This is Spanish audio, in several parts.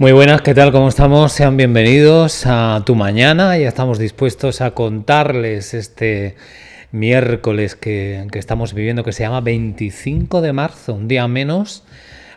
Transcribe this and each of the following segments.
Muy buenas, ¿qué tal? ¿Cómo estamos? Sean bienvenidos a Tu Mañana. Ya estamos dispuestos a contarles este miércoles que, estamos viviendo, que se llama 25 de marzo, un día menos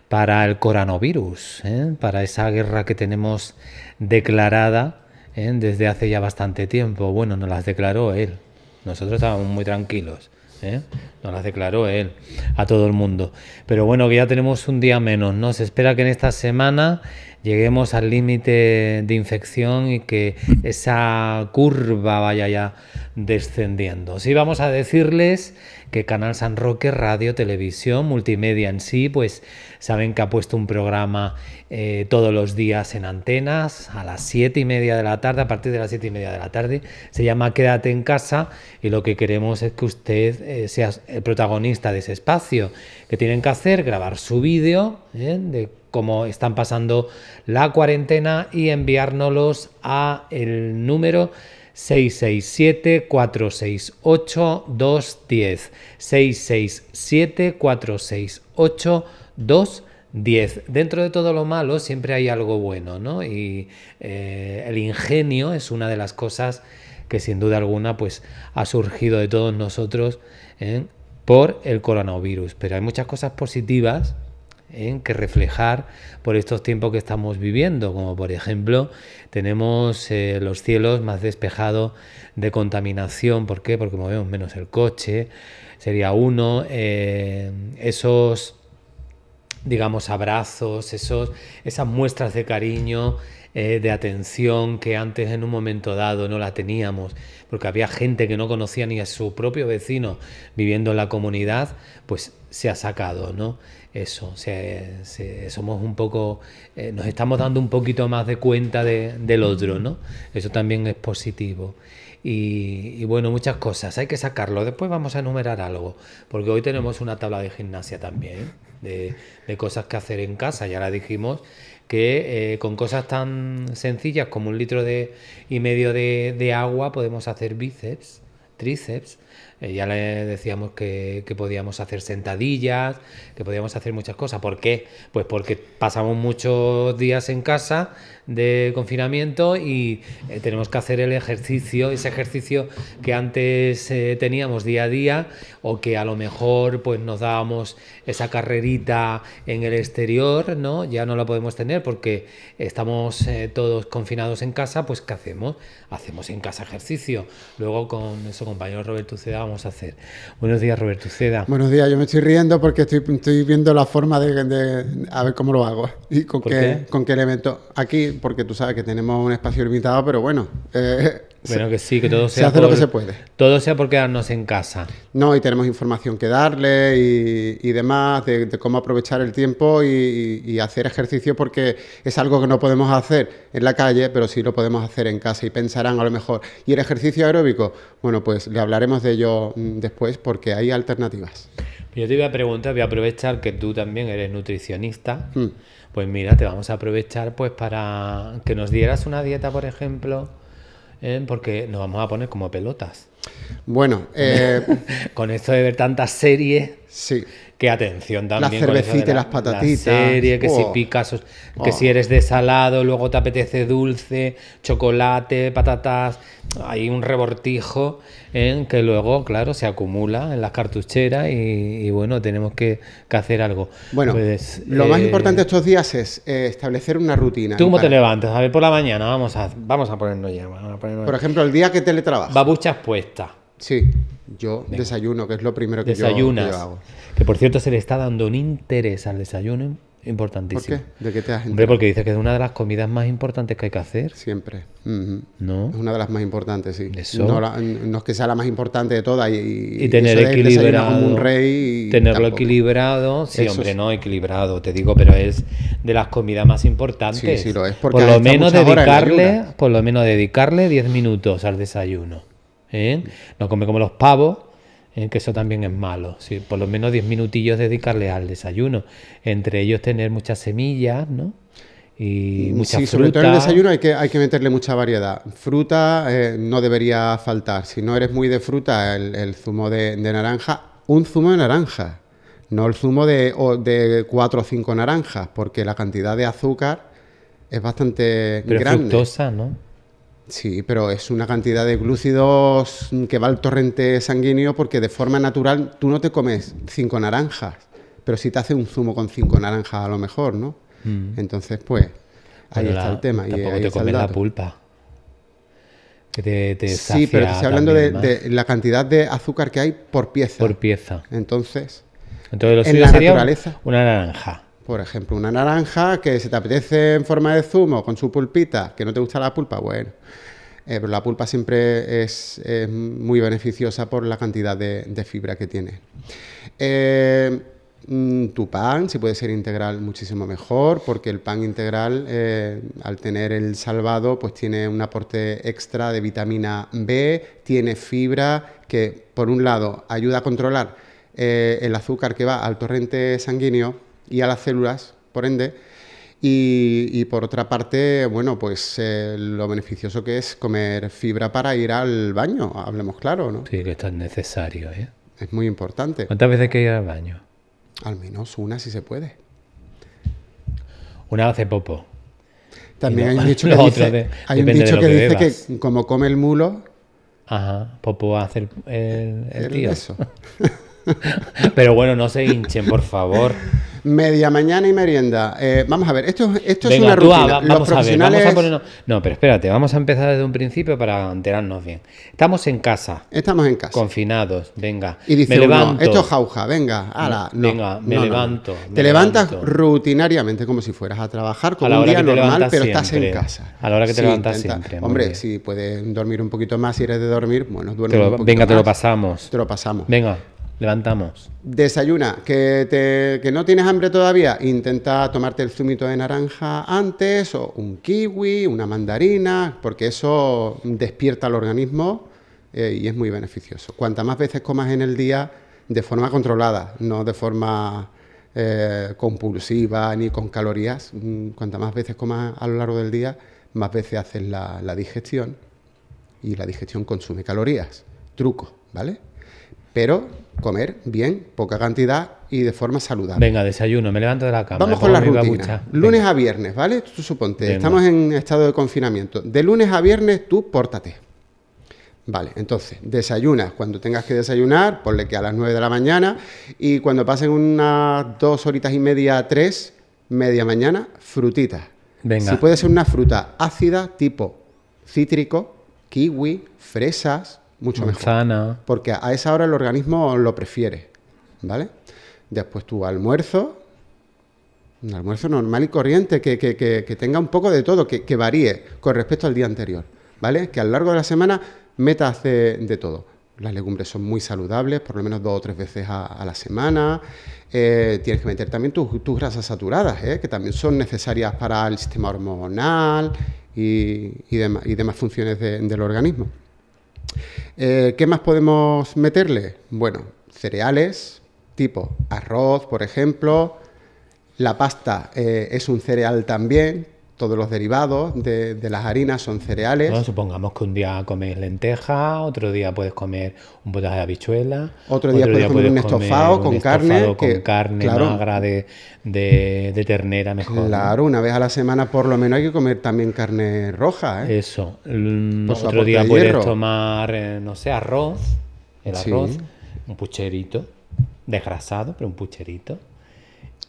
para el coronavirus, ¿eh? para esa guerra que tenemos declarada ¿eh? desde hace ya bastante tiempo. Bueno, nos las declaró él. Nosotros estábamos muy tranquilos. ¿eh? Nos las declaró él a todo el mundo. Pero bueno, que ya tenemos un día menos, ¿no? Se espera que en esta semana lleguemos al límite de infección y que esa curva vaya ya descendiendo. Sí, vamos a decirles que Canal San Roque, radio, televisión, multimedia en sí, pues saben que ha puesto un programa eh, todos los días en antenas a las 7 y media de la tarde, a partir de las siete y media de la tarde. Se llama Quédate en casa y lo que queremos es que usted eh, sea el protagonista de ese espacio. que tienen que hacer? Grabar su vídeo eh, de ...como están pasando la cuarentena y enviárnoslos a el número 667-468-210. 667-468-210. Dentro de todo lo malo siempre hay algo bueno, ¿no? Y eh, el ingenio es una de las cosas que sin duda alguna pues ha surgido de todos nosotros ¿eh? por el coronavirus. Pero hay muchas cosas positivas que reflejar por estos tiempos que estamos viviendo, como por ejemplo tenemos eh, los cielos más despejados de contaminación, ¿por qué? Porque movemos menos el coche, sería uno, eh, esos digamos abrazos, esos, esas muestras de cariño, eh, de atención que antes en un momento dado no la teníamos, porque había gente que no conocía ni a su propio vecino viviendo en la comunidad, pues se ha sacado, ¿no? eso, o sea, somos un poco, eh, nos estamos dando un poquito más de cuenta de, del otro, ¿no? Eso también es positivo. Y, bueno, muchas cosas, hay que sacarlo. Después vamos a enumerar algo, porque hoy tenemos una tabla de gimnasia también, ¿eh? de, cosas que hacer en casa, ya la dijimos, que eh, con cosas tan sencillas como un litro y medio de, de agua podemos hacer bíceps, tríceps, eh, ya le decíamos que, que, podíamos hacer sentadillas, que podíamos hacer muchas cosas. ¿Por qué? Pues porque pasamos muchos días en casa de confinamiento y eh, tenemos que hacer el ejercicio, ese ejercicio que antes eh, teníamos día a día o que a lo mejor pues nos dábamos esa carrerita en el exterior, ¿no? Ya no la podemos tener porque estamos eh, todos confinados en casa, pues ¿qué hacemos? Hacemos en casa ejercicio. Luego con nuestro compañero Roberto Uceda vamos a hacer. Buenos días, Roberto Uceda. Buenos días, yo me estoy riendo porque estoy, viendo la forma de, a ver cómo lo hago y con qué, con qué elemento. Aquí porque tú sabes que tenemos un espacio limitado, pero bueno. Eh, bueno, que sí, que todo Se hace lo que se puede. Todo sea por quedarnos en casa. No, y tenemos información que darle y, demás de, cómo aprovechar el tiempo y, hacer ejercicio, porque es algo que no podemos hacer en la calle, pero sí lo podemos hacer en casa. Y pensarán a lo mejor, ¿y el ejercicio aeróbico? Bueno, pues le hablaremos de ello mm, después, porque hay alternativas. Yo te voy a preguntar, voy a aprovechar que tú también eres nutricionista. Mm. Pues mira, te vamos a aprovechar pues para que nos dieras una dieta, por ejemplo, ¿eh? porque nos vamos a poner como pelotas. Bueno, eh, con esto de ver tantas series. Sí. Qué atención también. La cervecita y las patatitas. La serie, que si oh. picas, que oh. si eres de salado, luego te apetece dulce, chocolate, patatas. Hay un rebortijo en ¿eh? que luego, claro, se acumula en las cartucheras y, bueno, tenemos que, hacer algo. Bueno, pues, lo más eh, importante estos días es eh, establecer una rutina. ¿Tú cómo te levantas? A ver, por la mañana, vamos a, vamos a ponernos ya. Por ejemplo, el día que teletrabajas. Babuchas puestas. Sí, yo desayuno, que es lo primero que yo, que Que por cierto se le está dando un interés al desayuno importantísimo. ¿Por qué? ¿De te Hombre, porque dices que es una de las comidas más importantes que hay que hacer. Siempre. ¿No? Es una de las más importantes, sí. Eso. No, es que sea la más importante de todas. Y, y, tener equilibrado. Como un rey. Y tenerlo equilibrado. Sí, hombre, no, equilibrado, te digo, pero es de las comidas más importantes. Sí, sí, lo es. por lo menos dedicarle, por lo menos dedicarle 10 minutos al desayuno. ¿eh? No come como los pavos, en ¿eh? que eso también es malo. por lo menos 10 minutillos dedicarle al desayuno. Entre ellos tener muchas semillas, ¿no? y mm, mucha sí, sobre todo en el desayuno hay que, hay que meterle mucha variedad. Fruta eh, no debería faltar. Si no eres muy de fruta, el, zumo de, naranja, un zumo de naranja, no el zumo de, cuatro o cinco naranjas, porque la cantidad de azúcar es bastante grande. Sí, pero es una cantidad de glúcidos que va al torrente sanguíneo porque de forma natural tú no te comes cinco naranjas, pero si te hace un zumo con cinco naranjas a lo mejor, ¿no? Mm. Entonces, pues, ahí está el tema. te la pulpa. sí, pero te estoy hablando de, la cantidad de azúcar que hay por pieza. Por pieza. Entonces, en la naturaleza. Una naranja por ejemplo, una naranja que se te apetece en forma de zumo, con su pulpita, que no te gusta la pulpa, bueno. Eh, pero la pulpa siempre es, muy beneficiosa por la cantidad de, fibra que tiene. Eh, mm, tu pan, si puede ser integral, muchísimo mejor, porque el pan integral, eh, al tener el salvado, pues tiene un aporte extra de vitamina B, tiene fibra que, por un lado, ayuda a controlar el azúcar que va al torrente sanguíneo, y a las células, por ende. Y, por otra parte, bueno, pues eh, lo beneficioso que es comer fibra para ir al baño, hablemos claro, ¿no? Sí, que es necesario, ¿eh? Es muy importante. ¿Cuántas veces hay que ir al baño? Al menos una si se puede. Una hace popo. También hay un dicho que dice, que, como come el mulo... Ajá, popo pues hace el, el, Eso. Pero bueno, no se hinchen, por favor. Media mañana y merienda. Eh, vamos a ver, esto, esto es una ah, rutina. vamos Los profesionales... a No, pero espérate, vamos a empezar desde un principio para enterarnos bien. Estamos en casa. Estamos en casa. Confinados, venga. Y dice, me levanto. esto es jauja, venga, ala, mm, no, Venga, me levanto. te levantas rutinariamente como si fueras a trabajar como un día normal, pero estás en casa. A la hora que te levantas siempre. Hombre, si puedes dormir un poquito más, si eres de dormir, bueno, duerme un poquito Venga, te lo pasamos. Te lo pasamos. Venga. Levantamos. Desayuna. ¿Que, te, ¿Que, no tienes hambre todavía? Intenta tomarte el zumito de naranja antes, o un kiwi, una mandarina, porque eso despierta al organismo eh, y es muy beneficioso. Cuanta más veces comas en el día, de forma controlada, no de forma eh, compulsiva ni con calorías, mm, cuanta más veces comas a lo largo del día, más veces haces la, la digestión y la digestión consume calorías. Truco, ¿vale? Pero comer bien, poca cantidad y de forma saludable. Venga, desayuno, me levanto de la cama. Vamos con la rutina. Lunes a viernes, ¿vale? Tú suponte, estamos en estado de confinamiento. De lunes a viernes tú pórtate. Vale, entonces, desayunas cuando tengas que desayunar, ponle que a las 9 de la mañana, y cuando pasen unas dos horitas y media, tres, media mañana, frutitas. Venga. Si puede ser una fruta ácida, tipo cítrico, kiwi, fresas, mucho mejor. Porque a esa hora el organismo lo prefiere, ¿vale? Después tu almuerzo, un almuerzo normal y corriente, que, tenga un poco de todo, que, varíe con respecto al día anterior, ¿vale? Que a lo largo de la semana metas de, de todo. Las legumbres son muy saludables, por lo menos dos o tres veces a, la semana. Eh, tienes que meter también tus, grasas saturadas, ¿eh? que también son necesarias para el sistema hormonal y, demás, funciones del organismo. Eh, ¿Qué más podemos meterle? Bueno, cereales tipo arroz, por ejemplo. La pasta eh, es un cereal también, todos los derivados de, las harinas son cereales. supongamos que un día comes lenteja, otro día puedes comer un potaje de habichuela. Otro día, puedes, comer un estofado con carne. Estofado con carne claro, magra de, ternera mejor. Claro, una vez a la semana por lo menos hay que comer también carne roja. ¿eh? Eso. otro día puedes tomar, eh, no sé, arroz, el arroz, un pucherito, desgrasado, pero un pucherito.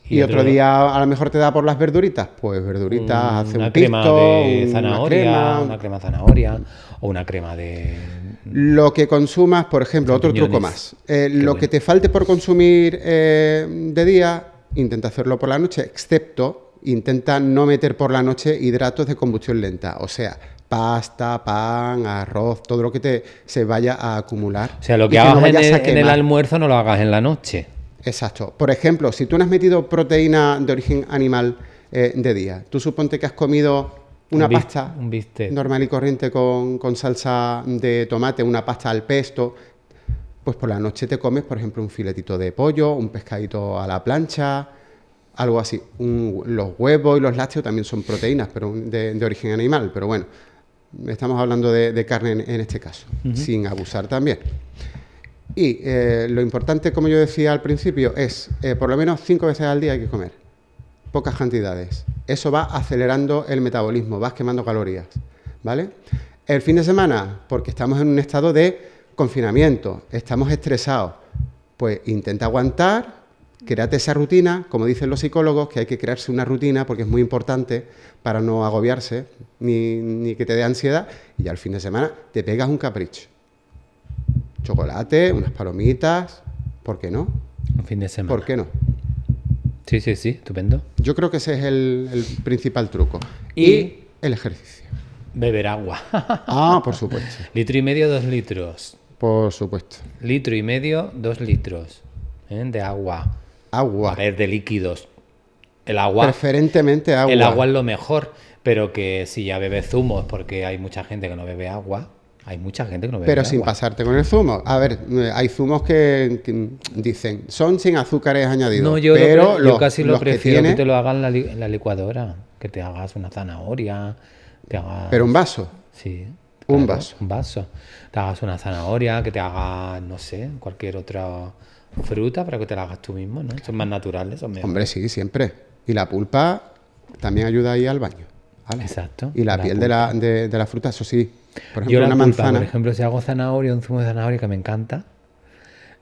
Y, otro, día a lo mejor te da por las verduritas, pues verduritas, mm, hace un crema de zanahoria, una crema, una zanahoria o una crema de lo que consumas, por ejemplo, otro truco más. Eh, lo que te falte por consumir eh, de día, intenta hacerlo por la noche, excepto intenta no meter por la noche hidratos de combustión lenta, o sea, pasta, pan, arroz, todo lo que te se vaya a acumular. O sea, lo que, hagas en el almuerzo no lo hagas en la noche. Exacto. Por ejemplo, si tú no has metido proteína de origen animal eh, de día, tú suponte que has comido una pasta normal y corriente con, salsa de tomate, una pasta al pesto, pues por la noche te comes, por ejemplo, un filetito de pollo, un pescadito a la plancha, algo así. los huevos y los lácteos también son proteínas pero de, origen animal, pero bueno, estamos hablando de, carne en, este caso, sin abusar también. Y eh, lo importante, como yo decía al principio, es eh, por lo menos cinco veces al día hay que comer, pocas cantidades. Eso va acelerando el metabolismo, vas quemando calorías, ¿vale? El fin de semana, porque estamos en un estado de confinamiento, estamos estresados, pues intenta aguantar, créate esa rutina, como dicen los psicólogos, que hay que crearse una rutina porque es muy importante para no agobiarse ni que te dé ansiedad y al fin de semana te pegas un capricho chocolate, unas palomitas, ¿por qué no? Un fin de semana. ¿Por qué no? Sí, sí, sí, estupendo. Yo creo que ese es el, principal truco. Y, el ejercicio. Beber agua. ah, por supuesto. Litro y medio, dos litros. Por supuesto. Litro y medio, dos litros ¿eh? de agua. Agua. A ver, de líquidos. El agua. Preferentemente agua. El agua es lo mejor, pero que si ya bebe zumos, porque hay mucha gente que no bebe agua. Hay mucha gente que no bebe Pero sin pasarte con el zumo. A ver, eh, hay zumos que, dicen, son sin azúcares añadidos. No, yo, pero lo, casi lo prefiero que, te lo hagan en la, licuadora, que te hagas una zanahoria, Pero un vaso. Sí. un vaso. Un vaso. Te hagas una zanahoria, que te hagas, no sé, cualquier otra fruta para que te la hagas tú mismo, ¿no? Son más naturales, son mejores. Hombre, sí, siempre. Y la pulpa también ayuda ahí al baño. Exacto. Y la, piel de la, de, de la fruta, eso sí, por Yo una manzana. Por ejemplo, si hago zanahoria, un zumo de zanahoria que me encanta,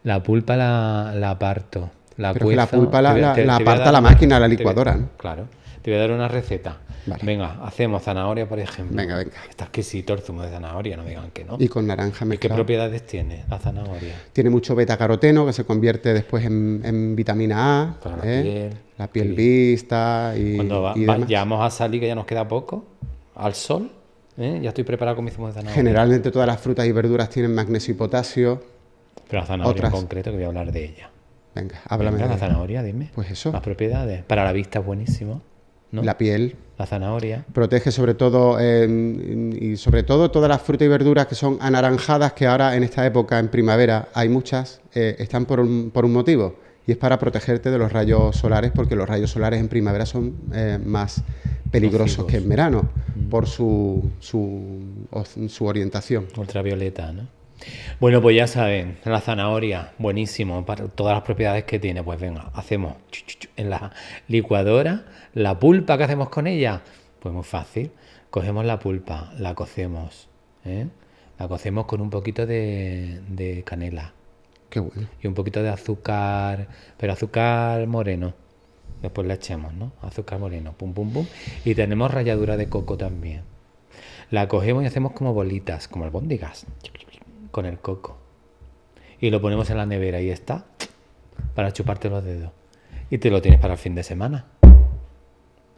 la pulpa la, aparto, parto. La la pulpa la, aparta la máquina, la licuadora. Claro. Te voy a dar una receta. Venga, hacemos zanahoria, por ejemplo. Venga, venga. Está exquisito el zumo de zanahoria, no digan que no. Y con naranja ¿Y qué propiedades tiene la zanahoria? Tiene mucho beta-caroteno que se convierte después en, vitamina A. la ¿eh? piel. La piel vista y. Cuando a salir, que ya nos queda poco, al sol ¿Eh? Ya estoy preparado con mi zumo de zanahoria. Generalmente todas las frutas y verduras tienen magnesio y potasio. Pero la zanahoria en concreto, que voy a hablar de ella. Venga, háblame. de la zanahoria, dime. Pues eso. Las propiedades. Para la vista es buenísimo. La piel. La zanahoria. Protege sobre todo, eh, y sobre todo todas las frutas y verduras que son anaranjadas, que ahora en esta época, en primavera, hay muchas, eh, están por por un motivo y es para protegerte de los rayos solares porque los rayos solares en primavera son eh, más peligrosos que en verano mm. por su, su, orientación. Ultravioleta, ¿no? Bueno, pues ya saben, la zanahoria, buenísimo, para todas las propiedades que tiene. Pues venga, hacemos en la licuadora la pulpa, que hacemos con ella? Pues muy fácil, cogemos la pulpa, la cocemos, ¿eh? la cocemos con un poquito de canela, y un poquito de azúcar, pero azúcar moreno. Después le echamos, ¿no? Azúcar moreno, pum, pum, pum. Y tenemos ralladura de coco también. La cogemos y hacemos como bolitas, como albóndigas, con el coco. Y lo ponemos en la nevera y está para chuparte los dedos. Y te lo tienes para el fin de semana.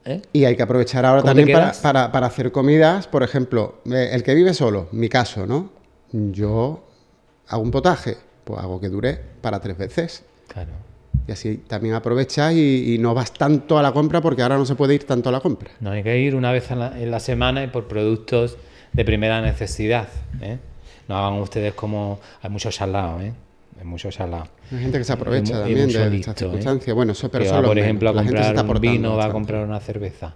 ¿Eh? Y hay que aprovechar ahora también para, para, hacer comidas. Por ejemplo, eh, el que vive solo, mi caso, ¿no? Yo hago un potaje pues hago que dure para tres veces. Claro. Y así también aprovechas y, no vas tanto a la compra porque ahora no se puede ir tanto a la compra. No hay que ir una vez en la, semana y por productos de primera necesidad. ¿eh? No hagan ustedes como. Hay muchos salados, ¿eh? Hay muchos salados. Hay gente que se aprovecha también de esta estas ¿eh? circunstancias. Bueno, eso pero Por ejemplo, a comprar un vino, va a comprar una cerveza.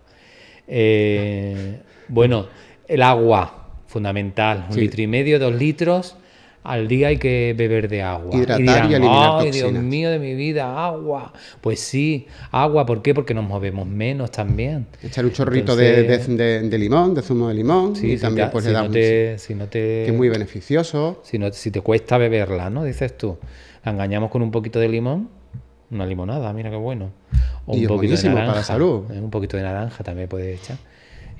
Eh, bueno, el agua, fundamental. Un litro y medio, dos litros al día hay que beber de agua. Hidratar y, eliminar ¡Ay, Dios mío de mi vida, agua! Pues sí, agua, ¿por qué? Porque nos movemos menos también. Echar un chorrito de, limón, de zumo de limón, sí, también pues si No te, que es muy beneficioso. Si, si te cuesta beberla, ¿no? Dices tú, la engañamos con un poquito de limón, una limonada, mira qué bueno. un poquito de naranja, salud. ¿eh? Un poquito de naranja también puedes echar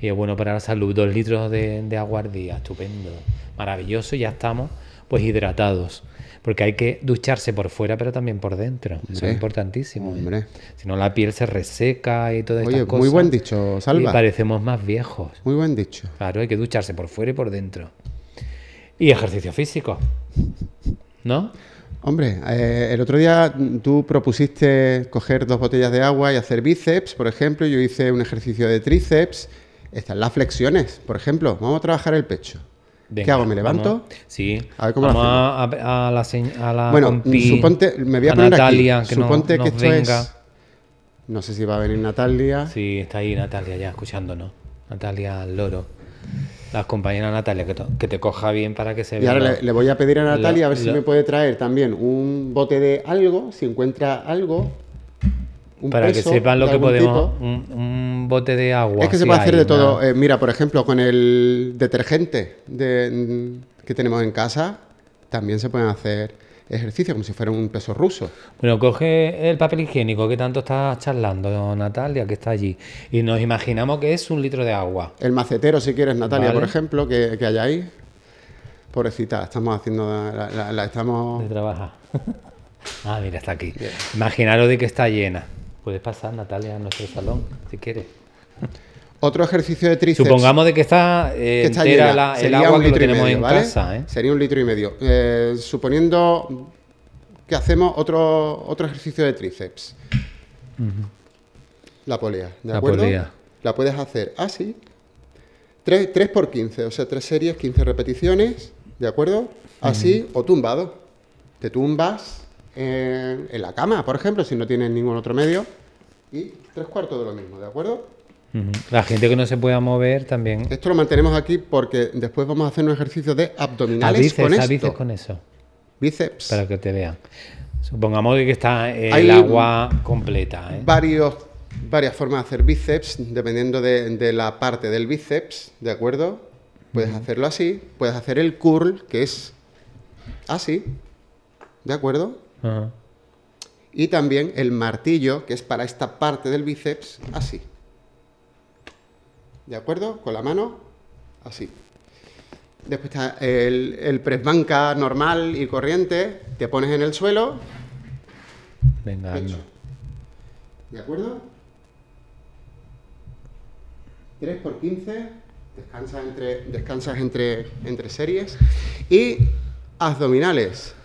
y es bueno para la salud. Dos litros de, de agua al día, estupendo, maravilloso, ya estamos pues hidratados. Porque hay que ducharse por fuera, pero también por dentro. Eso es importantísimo. Hombre. Si no, la piel se reseca y todas Oye, cosas. Muy buen dicho, Salva. Y parecemos más viejos. Muy buen dicho. Claro, hay que ducharse por fuera y por dentro. Y ejercicio físico. ¿No? Hombre, eh, el otro día tú propusiste coger dos botellas de agua y hacer bíceps, por ejemplo. Yo hice un ejercicio de tríceps. Están las flexiones, por ejemplo. Vamos a trabajar el pecho. ¿Qué hago? ¿Me levanto? sí. A ver cómo vamos a, la, a Bueno, suponte, me voy a, poner Natalia, aquí. Que suponte que esto es. No sé si va a venir Natalia. Sí, está ahí Natalia ya escuchándonos. Natalia Loro. Las compañeras Natalia, que, te coja bien para que se vea. Y ahora le, voy a pedir a Natalia a ver si me puede traer también un bote de algo, si encuentra algo, para que sepan lo que podemos. Un, bote de agua. Es que se puede hacer de todo. Eh, mira, por ejemplo, con el detergente que tenemos en casa, también se pueden hacer ejercicios, como si fuera un peso ruso. Bueno, coge el papel higiénico que tanto está charlando Natalia, que está allí, y nos imaginamos que es un litro de agua. El macetero, si quieres, Natalia, por ejemplo, que, hay ahí. Pobrecita, estamos haciendo. La, estamos. De trabajar. ah, mira, está aquí. Imaginaros de que está llena. Puedes pasar, Natalia, a nuestro salón, si quieres. Otro ejercicio de tríceps. Supongamos de que está, entera el agua que tenemos en Sería un litro y medio. Eh, suponiendo que hacemos otro, otro ejercicio de tríceps. La polea, ¿de la acuerdo? La puedes hacer así. 3, por 15, o sea, 3 series, 15 repeticiones, ¿de acuerdo? Así o tumbado. Te tumbas en, la cama, por ejemplo, si no tienes ningún otro medio. Y tres cuartos de lo mismo, ¿de acuerdo? La gente que no se pueda mover también. Esto lo mantenemos aquí porque después vamos a hacer un ejercicio de abdominales bíceps, con esto. bíceps con eso. Bíceps. Para que te vean. Supongamos que está eh, el agua completa. ¿eh? Varios, varias formas de hacer bíceps, dependiendo de, la parte del bíceps, ¿de acuerdo? Puedes hacerlo así, puedes hacer el curl, que es así, ¿de acuerdo? Y también el martillo, que es para esta parte del bíceps, así. ¿De acuerdo? Con la mano, así. Después está el, el press banca normal y corriente, te pones en el suelo. Venga, ¿De acuerdo? 3 por 15, descansas entre, descansas entre, entre series. Y abdominales.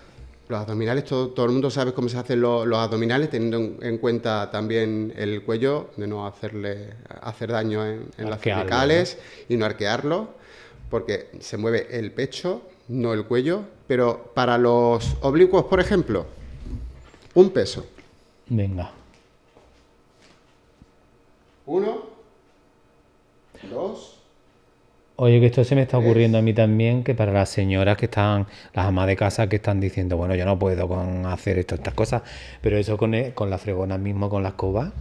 Los abdominales, todo, el mundo sabe cómo se hacen los, abdominales, teniendo en, cuenta también el cuello, de no hacerle hacer daño en, las cervicales y no arquearlo, porque se mueve el pecho, no el cuello. Pero para los oblicuos, por ejemplo, un peso. Venga. Uno, dos, Oye, que esto se me está ocurriendo a mí también, que para las señoras que están, las amas de casa que están diciendo, bueno, yo no puedo con hacer esto, estas cosas, pero eso con, e, con la fregona mismo, con la escoba.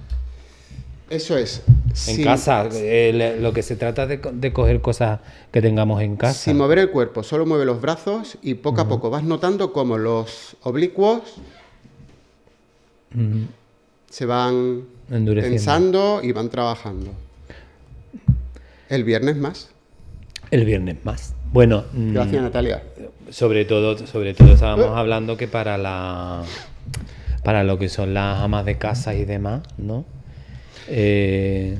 Eso es. En casa, eh, lo que se trata de, de, coger cosas que tengamos en casa. Sin mover el cuerpo, solo mueve los brazos y poco a poco vas notando como los oblicuos se van pensando y van trabajando. El viernes más el viernes más. Bueno, gracias mm, Natalia. Sobre todo, sobre todo estábamos ¿Eh? hablando que para la para lo que son las amas de casa y demás, ¿no? Eh,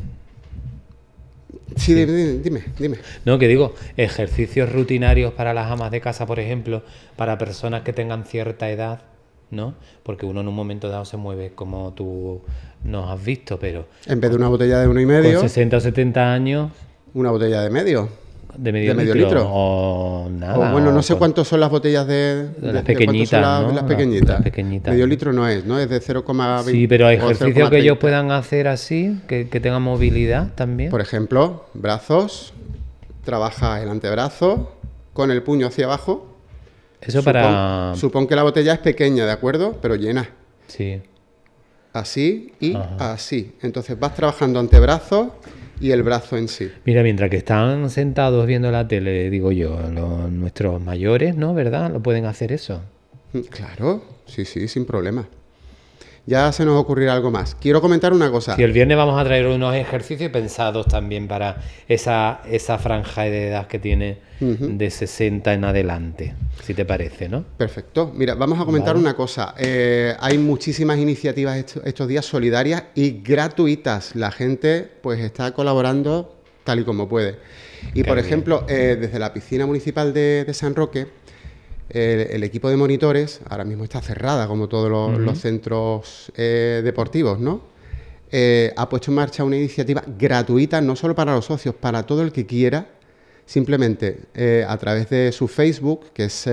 sí, dime, dime, No, que digo, ejercicios rutinarios para las amas de casa, por ejemplo, para personas que tengan cierta edad, ¿no? Porque uno en un momento dado se mueve como tú nos has visto, pero... En vez de una botella de uno y medio... Con 60 o 70 años... Una botella de medio de medio, litro, O nada. bueno, no sé cuántos son las botellas de. las, pequeñitas, las, ¿no? pequeñitas. Medio litro no es, ¿no? Es de 0,20. Sí, pero hay ejercicios que ellos puedan hacer así, que, que tengan movilidad también. Por ejemplo, brazos. Trabaja el antebrazo con el puño hacia abajo. Eso para. Supón que la botella es pequeña, ¿de acuerdo? Pero llena. Sí. Así y así. Entonces vas trabajando antebrazo y el brazo en sí. Mira, mientras que están sentados viendo la tele, digo yo, los, nuestros mayores, ¿no? ¿Verdad? ¿Lo pueden hacer eso? Mm, claro, sí, sí, sin problema ya se nos ocurrirá algo más. Quiero comentar una cosa. Si el viernes vamos a traer unos ejercicios pensados también para esa, esa franja de edad que tiene de 60 en adelante, si te parece, ¿no? Perfecto. Mira, vamos a comentar una cosa. Eh, hay muchísimas iniciativas estos días solidarias y gratuitas. La gente pues está colaborando tal y como puede. Y por ejemplo, eh, desde la piscina municipal de San Roque, el, equipo de monitores ahora mismo está cerrada, como todos los, centros eh, deportivos, ¿no? Eh, ha puesto en marcha una iniciativa gratuita, no solo para los socios, para todo el que quiera, simplemente eh, a través de su Facebook, que es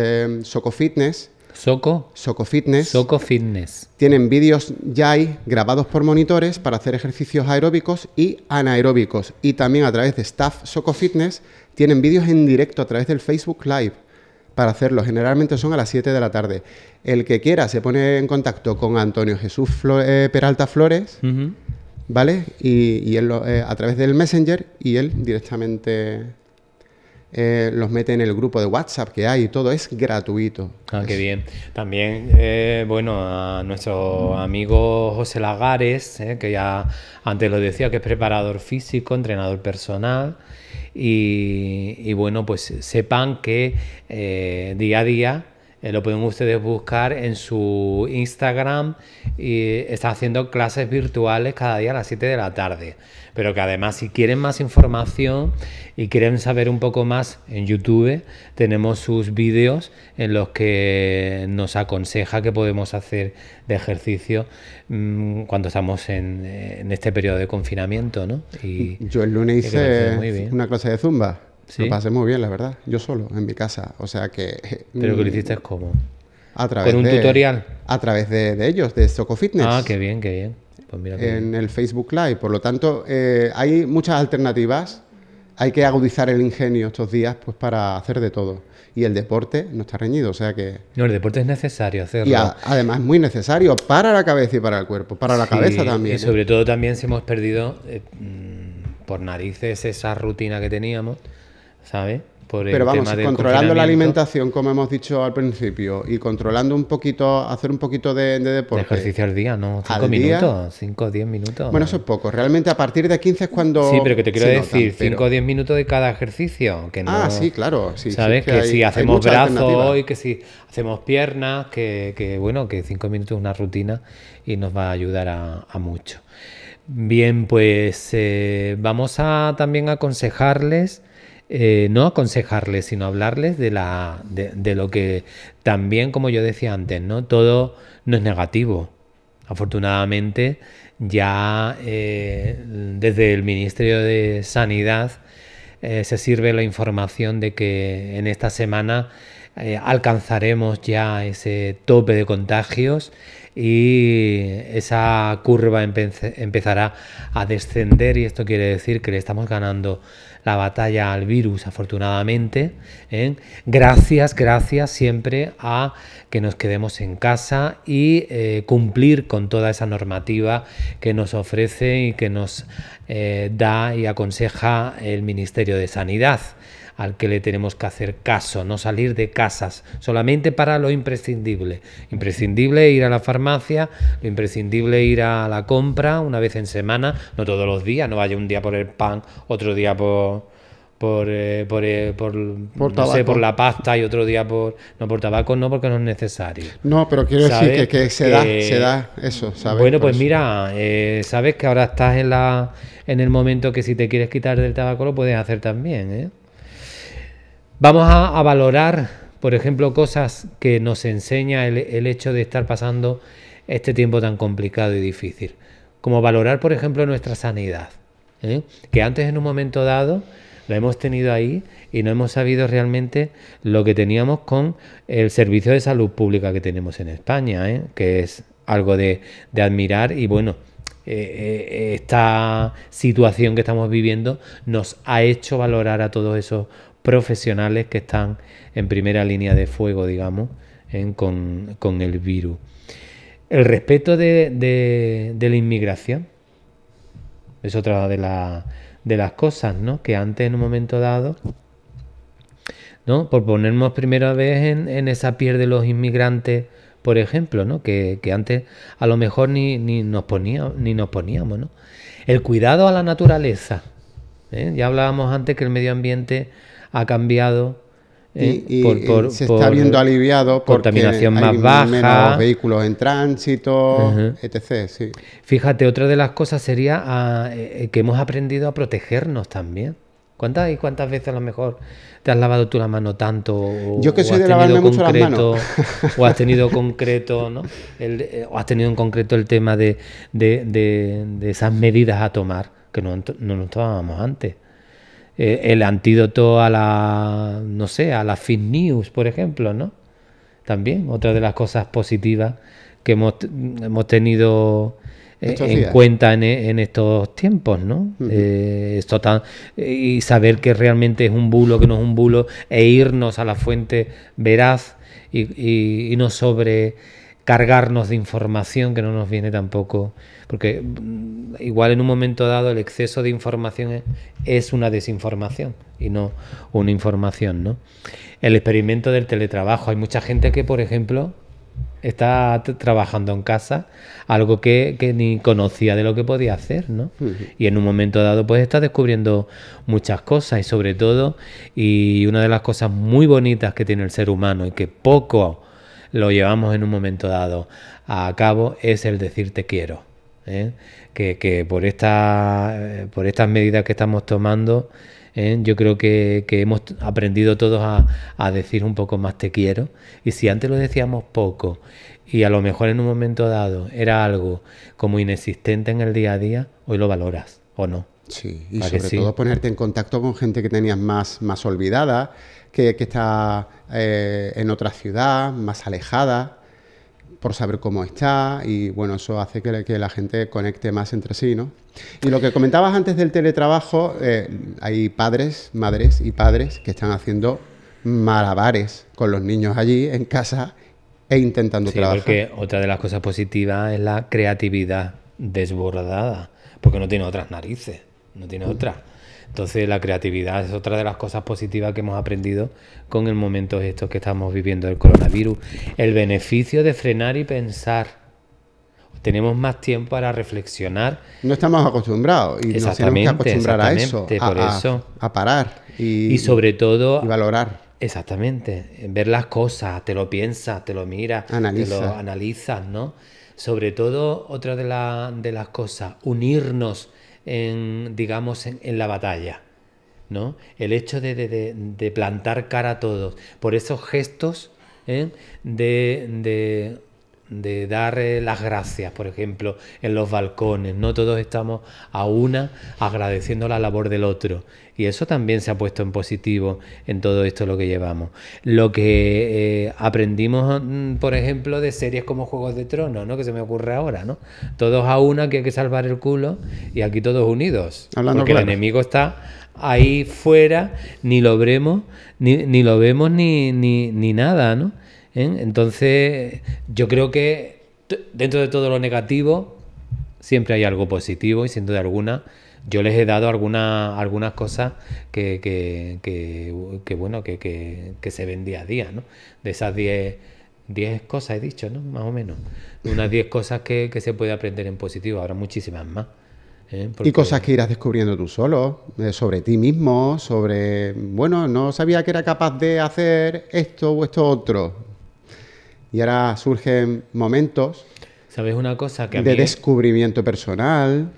Soco Fitness. Soco. Soco Fitness. Soco Fitness. Tienen vídeos ya ahí grabados por monitores para hacer ejercicios aeróbicos y anaeróbicos. Y también a través de Staff Soco Fitness tienen vídeos en directo a través del Facebook Live para hacerlo. Generalmente son a las 7 de la tarde. El que quiera se pone en contacto con Antonio Jesús eh, Peralta Flores, ¿vale? Y, él eh, a través del Messenger y él directamente eh, los mete en el grupo de WhatsApp que hay y todo es gratuito. Ah, qué bien. También, bueno, a nuestro amigo José Lagares, que ya antes lo decía, que es preparador físico, entrenador personal y, bueno, pues sepan que eh, día a día eh, lo pueden ustedes buscar en su Instagram y está haciendo clases virtuales cada día a las 7 de la tarde. Pero que además si quieren más información y quieren saber un poco más en YouTube, tenemos sus vídeos en los que nos aconseja que podemos hacer de ejercicio mm, cuando estamos en, este periodo de confinamiento. ¿no? Yo el lunes hice una clase de zumba. Lo pasé muy bien, la verdad. Yo solo, en mi casa. O sea que... ¿Pero que lo mm, hiciste cómo? A través ¿Con un tutorial? A través de, ellos, de Soco Fitness. Ah, qué bien, qué bien. Pues mira, en el Facebook Live. Por lo tanto, eh, hay muchas alternativas. Hay que agudizar el ingenio estos días pues para hacer de todo. Y el deporte no está reñido, o sea que... No, el deporte es necesario hacerlo. además muy necesario para la cabeza y para el cuerpo, para la cabeza también. Y ¿eh? sobre todo también si hemos perdido eh, mm, por narices esa rutina que teníamos ¿sabes? Por Pero vamos, controlando la alimentación, como hemos dicho al principio, y controlando un poquito, hacer un poquito de, deporte. De ejercicio al día, ¿no? Cinco minutos, 5 o 10 minutos. Bueno, eso es poco. Realmente a partir de 15 es cuando. Sí, pero que te quiero decir, 5 o 10 minutos de cada ejercicio. Que ah, no, ah, sí, claro. ¿Sabes? que, si hacemos brazos hoy, que si hacemos piernas, que, que bueno, que 5 minutos es una rutina y nos va a ayudar a, mucho. Bien, pues eh, vamos a también aconsejarles eh, no aconsejarles, sino hablarles de, la, de, lo que también, como yo decía antes, ¿no? todo no es negativo. Afortunadamente, ya eh, desde el Ministerio de Sanidad eh, se sirve la información de que en esta semana alcanzaremos ya ese tope de contagios y esa curva empezará a descender y esto quiere decir que le estamos ganando la batalla al virus afortunadamente. ¿eh? Gracias, gracias siempre a que nos quedemos en casa y eh, cumplir con toda esa normativa que nos ofrece y que nos eh, da y aconseja el Ministerio de Sanidad al que le tenemos que hacer caso, no salir de casas, solamente para lo imprescindible. Imprescindible ir a la farmacia, lo imprescindible ir a la compra una vez en semana, no todos los días, no vaya un día por el pan, otro día por por, eh, eh, por, no sé, por, la pasta y otro día por no por tabaco no porque no es necesario no pero quiero decir que, se, da, eso bueno pues mira eh, sabes que ahora estás en la en el momento que si te quieres quitar del tabaco lo puedes hacer también ¿eh? Vamos a, valorar, por ejemplo, cosas que nos enseña el, hecho de estar pasando este tiempo tan complicado y difícil. Como valorar, por ejemplo, nuestra sanidad. ¿eh? que antes en un momento dado la hemos tenido ahí y no hemos sabido realmente lo que teníamos con el servicio de salud pública que tenemos en España, ¿eh? que es algo de, admirar y bueno, eh, esta situación que estamos viviendo nos ha hecho valorar a todos esos profesionales que están en primera línea de fuego, digamos, con, el virus. El respeto de, la inmigración es otra de, la, de las cosas, Que antes en un momento dado ¿no? Por ponernos primera vez en, en, esa piel de los inmigrantes, por ejemplo, Que, antes a lo mejor ni, nos ponía, ni nos poníamos, El cuidado a la naturaleza. ¿eh? Ya hablábamos antes que el medio ambiente ha cambiado. y, eh, por, se está viendo aliviado por contaminación más hay baja, menos vehículos en tránsito, etc. Fíjate, otra de las cosas sería ah, eh, que hemos aprendido a protegernos también. ¿Cuántas y cuántas veces a lo mejor te has lavado tú la mano tanto? O, Yo que soy concreto, o has tenido concreto, eh, o has tenido en concreto el tema de, de, esas medidas a tomar que no, no nos tomábamos antes. Eh, el antídoto a la, no sé, a la fake news, por ejemplo, ¿no? También, otra de las cosas positivas que hemos, hemos tenido eh, en cuenta en, estos tiempos, ¿no? Eh, y saber que realmente es un bulo, que no es un bulo, e irnos a la fuente veraz y no sobre cargarnos de información que no nos viene tampoco, porque mm, igual en un momento dado el exceso de información es una desinformación y no una información, ¿no? El experimento del teletrabajo, hay mucha gente que, por ejemplo, está trabajando en casa, algo que, ni conocía de lo que podía hacer, ¿no? Y en un momento dado, pues está descubriendo muchas cosas y sobre todo, y una de las cosas muy bonitas que tiene el ser humano y que poco lo llevamos en un momento dado a cabo es el decir te quiero. ¿eh? Que, por, esta, eh, por estas medidas que estamos tomando, ¿eh? yo creo que, que, hemos aprendido todos a, a, decir un poco más te quiero. Y si antes lo decíamos poco y a lo mejor en un momento dado era algo como inexistente en el día a día, hoy lo valoras o no. Sí, y sobre todo ponerte en contacto con gente que tenías más, más olvidada que, está eh, en otra ciudad, más alejada, por saber cómo está y bueno, eso hace que, la gente conecte más entre sí, ¿no? Y lo que comentabas antes del teletrabajo, eh, hay padres, madres y padres que están haciendo malabares con los niños allí en casa e intentando sí, trabajar. Porque otra de las cosas positivas es la creatividad desbordada, porque no tiene otras narices, no tiene mm. otras entonces la creatividad es otra de las cosas positivas que hemos aprendido con el momento estos que estamos viviendo del coronavirus. El beneficio de frenar y pensar. Tenemos más tiempo para reflexionar. No estamos acostumbrados y no acostumbrar a eso, a, parar y, sobre todo y valorar. Exactamente, ver las cosas, te lo piensas, te lo miras, te lo analizas, ¿no? Sobre todo, otra de las cosas, unirnos digamos, en, la batalla. ¿no? El hecho de, plantar cara a todos, por esos gestos ¿eh? de de dar eh, las gracias, por ejemplo, en los balcones, ¿no? Todos estamos a una agradeciendo la labor del otro. Y eso también se ha puesto en positivo en todo esto lo que llevamos. Lo que eh, aprendimos, mm, por ejemplo, de series como Juegos de Tronos, ¿no? Que se me ocurre ahora, ¿no? Todos a una que hay que salvar el culo y aquí todos unidos. Hablando porque el enemigo está ahí fuera, ni lo ni, lo vemos ni, ni nada, ¿no? ¿eh? Entonces, yo creo que dentro de todo lo negativo, siempre hay algo positivo y siendo de alguna yo les he dado algunas algunas cosas que, bueno, que, se ven día a día, ¿no? De esas 10 cosas he dicho, ¿no? Más o menos. Unas 10 cosas que, se puede aprender en positivo, habrá muchísimas más. ¿eh? Y cosas que irás descubriendo tú solo, eh, sobre ti mismo, sobre, bueno, no sabía que era capaz de hacer esto o esto otro. Y ahora surgen momentos. ¿Sabes una cosa que De descubrimiento personal.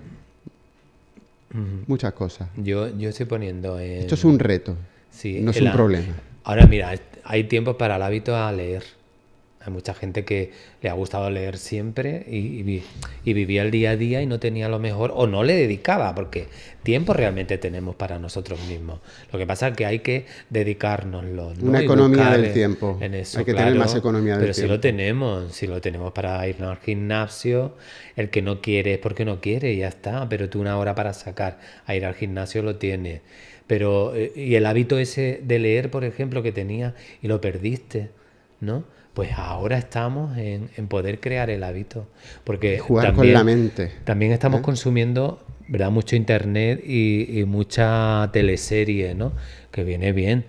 Muchas cosas. Yo, yo estoy poniendo. Esto es un reto. no es un problema. Ahora, mira, hay tiempo para el hábito a leer. Hay mucha gente que le ha gustado leer siempre y, vivía el día a día y no tenía lo mejor o no le dedicaba, porque tiempo realmente tenemos para nosotros mismos. Lo que pasa es que hay que dedicárnoslo. Una economía del tiempo. hay que tener más economía del tiempo. Pero si lo tenemos, si lo tenemos para irnos al gimnasio, el que no quiere es porque no quiere ya está, pero tú una hora para sacar a ir al gimnasio lo tienes. Pero, eh, y el hábito ese de leer, por ejemplo, que tenía y lo perdiste, ¿no? pues ahora estamos en, poder crear el hábito. Porque jugar también, con la mente. También estamos ¿Eh? consumiendo ¿verdad? mucho internet y, mucha teleserie, ¿no? Que viene bien.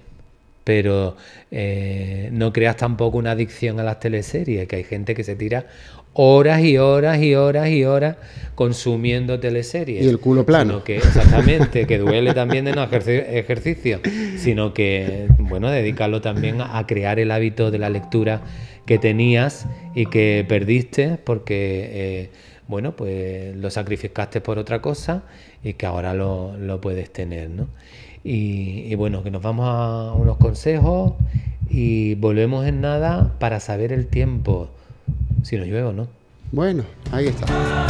Pero eh, no creas tampoco una adicción a las teleseries, que hay gente que se tira horas y horas y horas y horas consumiendo teleseries. Y el culo plano. Que, exactamente, que duele también de no hacer ejercicio, sino que, bueno, dedicarlo también a crear el hábito de la lectura que tenías y que perdiste porque, eh, bueno, pues lo sacrificaste por otra cosa y que ahora lo, puedes tener, ¿no? y bueno, que nos vamos a unos consejos y volvemos en nada para saber el tiempo. Si lo llevo, no. Bueno, ahí está.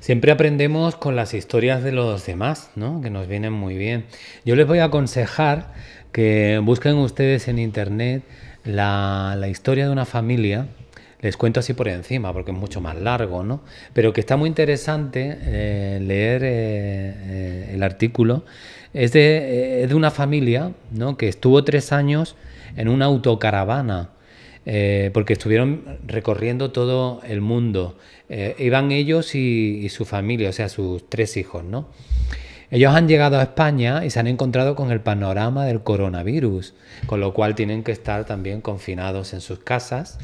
Siempre aprendemos con las historias de los demás, ¿no? Que nos vienen muy bien. Yo les voy a aconsejar que busquen ustedes en internet la historia de una familia les cuento así por encima porque es mucho más largo, ¿no? Pero que está muy interesante eh, leer eh, eh, el artículo. Es de, de, una familia ¿no? que estuvo tres años en una autocaravana. porque estuvieron recorriendo todo el mundo. iban ellos y, y, su familia, o sea, sus tres hijos, ¿no? Ellos han llegado a España y se han encontrado con el panorama del coronavirus, con lo cual tienen que estar también confinados en sus casas.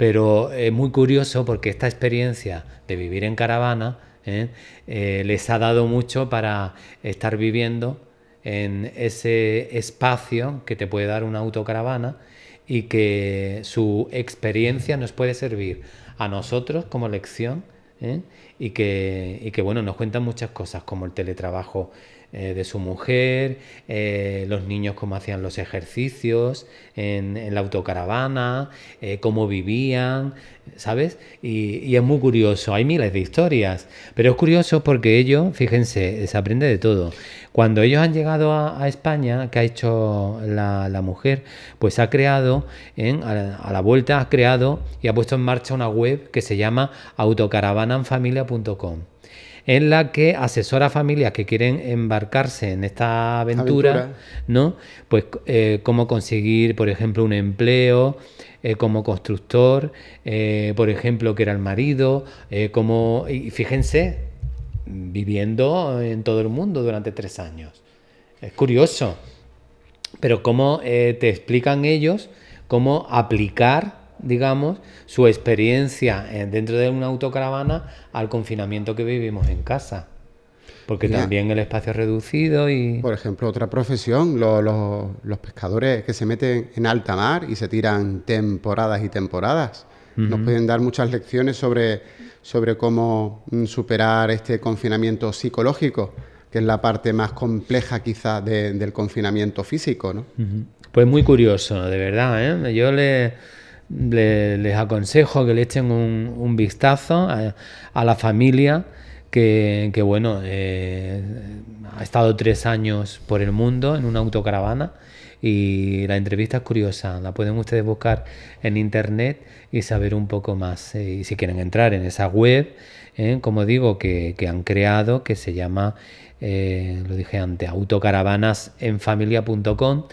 Pero es eh, muy curioso porque esta experiencia de vivir en caravana ¿eh? Eh, les ha dado mucho para estar viviendo en ese espacio que te puede dar una autocaravana y que su experiencia nos puede servir a nosotros como lección y, que, que, bueno, nos cuentan muchas cosas como el teletrabajo eh, de su mujer, eh, los niños cómo hacían los ejercicios en, en la autocaravana, eh, cómo vivían, ¿sabes? Y, es muy curioso, hay miles de historias, pero es curioso porque ellos, fíjense, se aprende de todo. Cuando ellos han llegado a, España, que ha hecho la, mujer, pues ha creado, a, la, vuelta ha creado y ha puesto en marcha una web que se llama autocaravananfamilia.com en la que asesora a familias que quieren embarcarse en esta aventura, ¿no? Pues eh, cómo conseguir, por ejemplo, un empleo. Eh, como constructor, eh, por ejemplo, que era el marido, como, y fíjense, viviendo en todo el mundo durante tres años. Es curioso, pero cómo te explican ellos cómo aplicar digamos, su experiencia eh, dentro de una autocaravana al confinamiento que vivimos en casa. Porque también el espacio es reducido y... Por ejemplo, otra profesión, los pescadores que se meten en alta mar y se tiran temporadas y temporadas. Nos pueden dar muchas lecciones sobre, sobre cómo mm, superar este confinamiento psicológico, que es la parte más compleja quizá del confinamiento físico, Pues muy curioso, de verdad, ¿eh? Yo le les aconsejo que le echen un, vistazo a, la familia que, bueno, eh, ha estado tres años por el mundo en una autocaravana y la entrevista es curiosa, la pueden ustedes buscar en internet y saber un poco más. Eh, y si quieren entrar en esa web, eh, como digo, que, han creado, que se llama, lo dije antes, autocaravanasenfamilia.com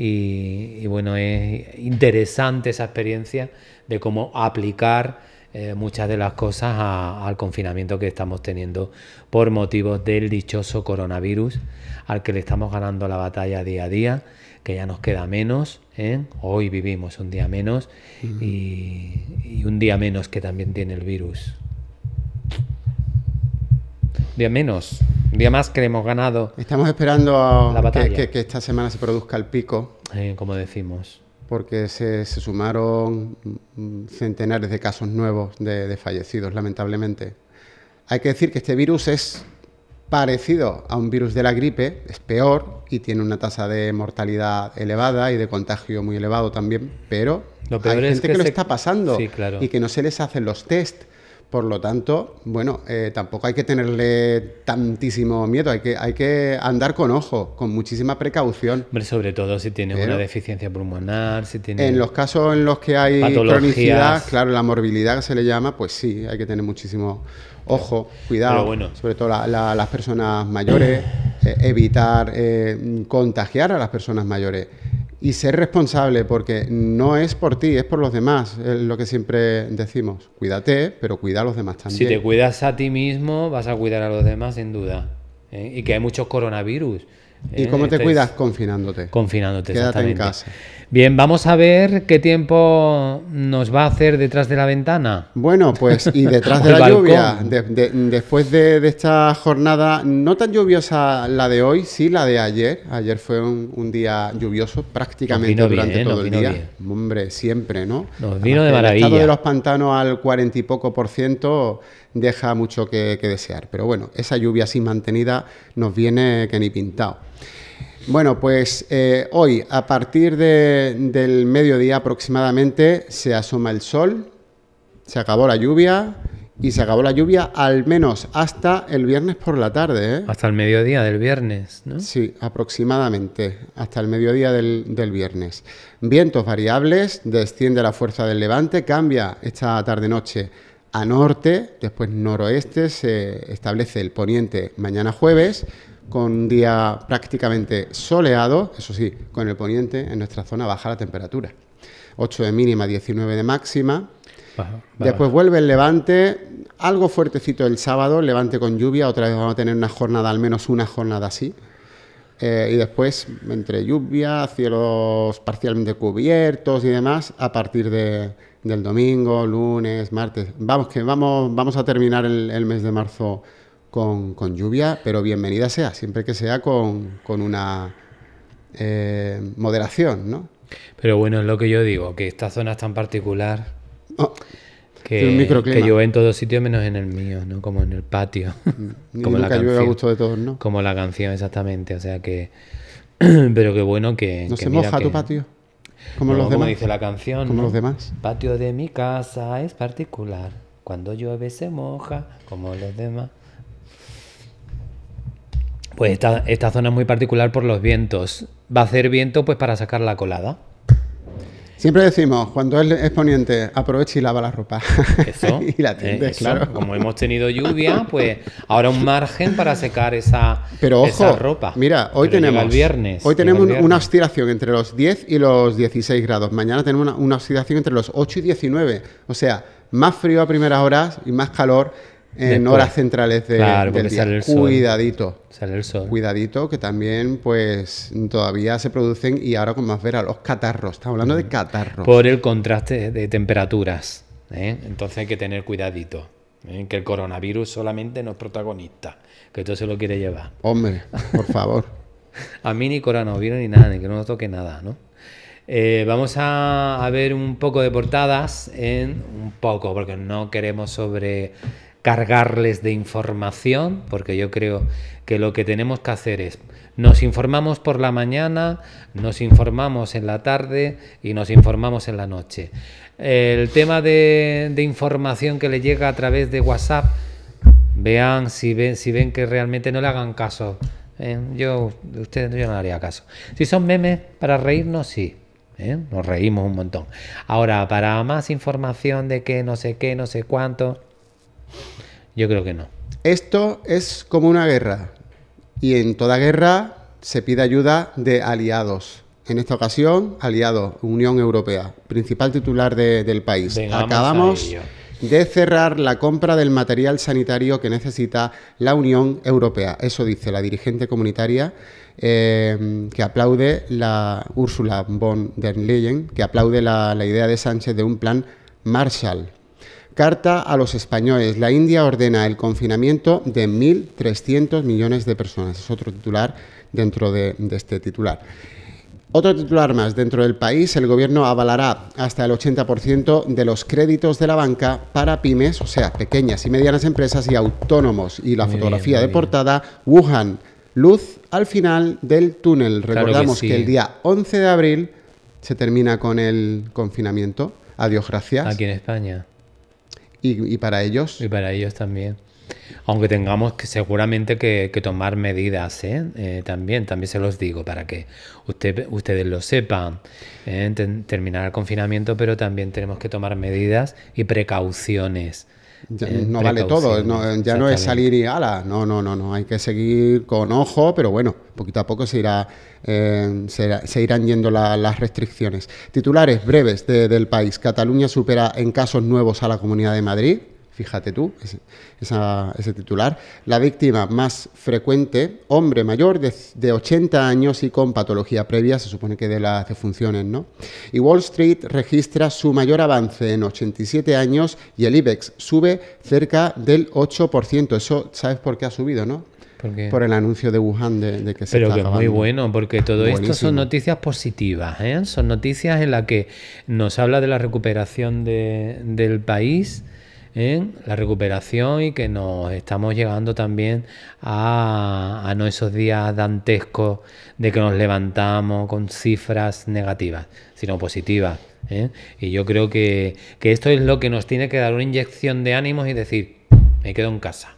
y, bueno, es interesante esa experiencia de cómo aplicar eh, muchas de las cosas al confinamiento que estamos teniendo por motivos del dichoso coronavirus al que le estamos ganando la batalla día a día, que ya nos queda menos, ¿eh? hoy vivimos un día menos y un día menos que también tiene el virus día menos, día más que hemos ganado. Estamos esperando Que, esta semana se produzca el pico. como decimos. Porque se, sumaron centenares de casos nuevos de, fallecidos, lamentablemente. Hay que decir que este virus es parecido a un virus de la gripe, es peor y tiene una tasa de mortalidad elevada y de contagio muy elevado también, pero lo gente que, lo está pasando y que no se les hacen los test por lo tanto, bueno, eh, tampoco hay que tenerle tantísimo miedo, hay que, hay que andar con ojo, con muchísima precaución. sobre todo si tiene una deficiencia pulmonar, si tiene En los casos en los que hay cronicidad, claro, la morbilidad que se le llama, pues sí, hay que tener muchísimo ojo, cuidado, sobre todo las personas mayores, eh, evitar eh, contagiar a las personas mayores y ser responsable, porque no es por ti, es por los demás, es lo que siempre decimos. Cuídate, pero cuida a los demás también. Si te cuidas a ti mismo, vas a cuidar a los demás, sin duda. ¿eh? Y que hay muchos coronavirus. ¿Y ¿eh? cómo te cuidas? Confinándote. Confinándote, Quédate en casa. Bien, vamos a ver qué tiempo nos va a hacer detrás de la ventana. Bueno, pues y detrás de la lluvia, después de, esta jornada no tan lluviosa la de hoy, sí la de ayer. Ayer fue un, día lluvioso prácticamente durante todo el día. Hombre, siempre, ¿no? Nos vino de maravilla. El estado de los pantanos al cuarenta y poco por ciento deja mucho que, que desear. Pero bueno, esa lluvia así mantenida nos viene que ni pintado. Bueno, pues eh, hoy a partir del mediodía aproximadamente se asoma el sol, se acabó la lluvia y se acabó la lluvia al menos hasta el viernes por la tarde. ¿eh? Hasta el mediodía del viernes, ¿no? Sí, aproximadamente, hasta el mediodía del, del viernes. Vientos variables, desciende la fuerza del levante, cambia esta tarde-noche a norte, después noroeste, se establece el poniente mañana jueves con un día prácticamente soleado, eso sí, con el poniente en nuestra zona baja la temperatura. 8 de mínima, 19 de máxima. Después vuelve el levante, algo fuertecito el sábado, levante con lluvia, otra vez vamos a tener una jornada, al menos una jornada así, eh, y después entre lluvia, cielos parcialmente cubiertos y demás, a partir del domingo, lunes, martes. Vamos que vamos, vamos a terminar el mes de marzo con, lluvia, pero bienvenida sea, siempre que sea con, una eh, moderación, ¿no? Pero bueno, es lo que yo digo, que esta zona es tan particular oh, que, llueve en todos sitios menos en el mío, ¿no? Como en el patio. Mm, como la llueve gusto de todos, Como la canción, exactamente. O sea que... pero qué bueno que... ¿No se moja tu patio? Como los demás. Como dice la canción. Como los demás. Patio de mi casa es particular. Cuando llueve se moja, como los demás. Pues esta, esta, zona es muy particular por los vientos. Va a hacer viento pues para sacar la colada. Siempre decimos, cuando es, poniente, aprovecha y lava la ropa. Eso. y la eh, claro. Como hemos tenido lluvia, pues ahora un margen para secar esa, Pero, ojo, ropa. Mira, hoy tenemos. hoy tenemos una oscilación entre los 10 y los 16 grados. Mañana tenemos una, una oscilación entre los 8 y 19. O sea, más frío a primeras horas y más calor en horas centrales de, del día. Cuidadito. Sale el sol. Cuidadito, que también pues todavía se producen y ahora con más vera los catarros. Estamos hablando de mm. catarros. Por el contraste de temperaturas. ¿eh? Entonces hay que tener cuidadito. ¿eh? Que el coronavirus solamente no es protagonista. Que esto se lo quiere llevar. Hombre, por favor. a mí ni coronavirus ni nada, ni que no nos toque nada, ¿no? Eh, vamos a, a, ver un poco de portadas en un poco, porque no queremos sobre cargarles de información, porque yo creo que lo que tenemos que hacer es, nos informamos por la mañana, nos informamos en la tarde y nos informamos en la noche. El tema de, información que le llega a través de WhatsApp, vean si ven, si ven que realmente no le hagan caso. ¿eh? yo, ustedes, no le haría caso. Si son memes para reírnos, sí. ¿eh? Nos reímos un montón. Ahora, para más información de qué no sé qué, no sé cuánto, yo creo que no. Esto es como una guerra y en toda guerra se pide ayuda de aliados. En esta ocasión, aliados, Unión Europea, principal titular del país. Acabamos de cerrar la compra del material sanitario que necesita la Unión Europea. Eso dice la dirigente comunitaria eh, que aplaude la Úrsula von der Leyen, que aplaude la idea de Sánchez de un plan Marshall Carta a los españoles. La India ordena el confinamiento de 1.300 millones de personas. Es otro titular dentro de, este titular. Otro titular más, dentro del país el gobierno avalará hasta el 80% de los créditos de la banca para pymes, o sea, pequeñas y medianas empresas y autónomos. Y la fotografía de portada, Wuhan, luz al final del túnel. Recordamos que, el día 11 de abril se termina con el confinamiento. Adiós, gracias. Aquí en España y, para ellos. Y para ellos también. Aunque tengamos que seguramente que, tomar medidas, ¿eh? Eh, también, también se los digo para que usted, ustedes lo sepan. ¿eh? terminar el confinamiento, pero también tenemos que tomar medidas y precauciones no vale todo, ya no es salir y ala, no, no, no, no, hay que seguir con ojo, pero bueno, poquito a poco se, irá, eh, se, irán yendo las restricciones. Titulares breves del país, Cataluña supera en casos nuevos a la Comunidad de Madrid, Fíjate tú, ese, titular. La víctima más frecuente, hombre mayor de, 80 años y con patología previa, se supone que de las defunciones, ¿no? Y Wall Street registra su mayor avance en 87 años y el IBEX sube cerca del 8%. Eso, ¿sabes por qué ha subido, no? ¿Por, el anuncio de Wuhan de, que se Pero que muy bueno, porque todo esto son noticias positivas, ¿eh? son noticias en las que nos habla de la recuperación del país la recuperación y que nos estamos llegando también a, no esos días dantescos de que nos levantamos con cifras negativas, sino positivas. ¿eh? Y yo creo que, esto es lo que nos tiene que dar una inyección de ánimos y decir, me quedo en casa.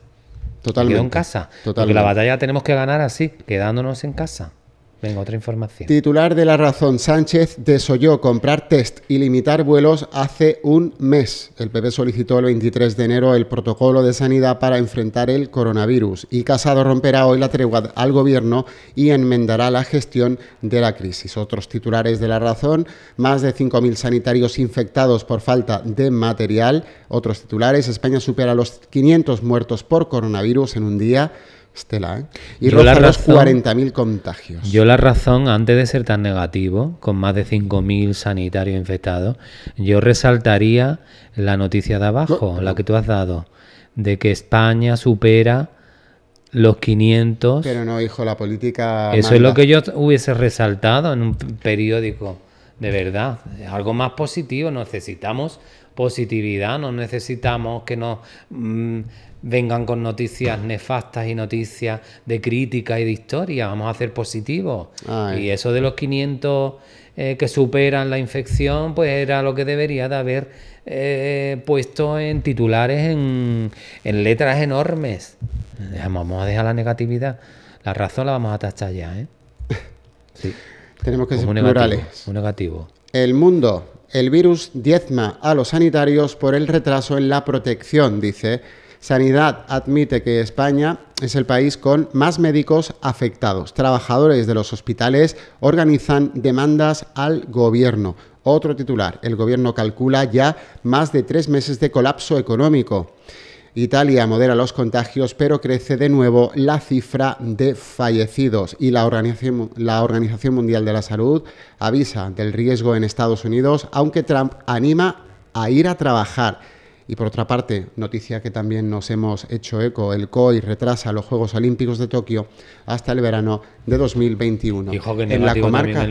Totalmente. en casa. la batalla tenemos que ganar así, quedándonos en casa. Venga, otra información. Titular de La Razón, Sánchez desoyó comprar test y limitar vuelos hace un mes. El PP solicitó el 23 de enero el protocolo de sanidad para enfrentar el coronavirus y Casado romperá hoy la tregua al gobierno y enmendará la gestión de la crisis. Otros titulares de La Razón, más de 5.000 sanitarios infectados por falta de material. Otros titulares, España supera los 500 muertos por coronavirus en un día. Estela, ¿eh? Y yo los 40.000 contagios. Yo la razón, antes de ser tan negativo, con más de 5.000 sanitarios infectados, yo resaltaría la noticia de abajo, la que tú has dado, de que España supera los 500. Pero no, hijo, la política. Eso es lo que yo hubiese resaltado en un periódico, de verdad. Algo más positivo, necesitamos positividad, no necesitamos que nos mm, vengan con noticias nefastas y noticias de crítica y de historia, vamos a hacer positivos. Y eso de los 500 eh, que superan la infección, pues era lo que debería de haber eh, puesto en titulares, en, letras enormes. Vamos a dejar la negatividad. La razón la vamos a tachar ya, ¿eh? Tenemos que ser un un negativo. El mundo, el virus diezma a los sanitarios por el retraso en la protección, dice. Sanidad admite que España es el país con más médicos afectados. Trabajadores de los hospitales organizan demandas al gobierno. Otro titular, el gobierno calcula ya más de tres meses de colapso económico. Italia modera los contagios, pero crece de nuevo la cifra de fallecidos y la Organización, la Organización, Mundial de la Salud avisa del riesgo en Estados Unidos, aunque Trump anima a ir a trabajar. Y por otra parte, noticia que también nos hemos hecho eco, el COI retrasa los Juegos Olímpicos de Tokio hasta el verano de 2021. en la comarca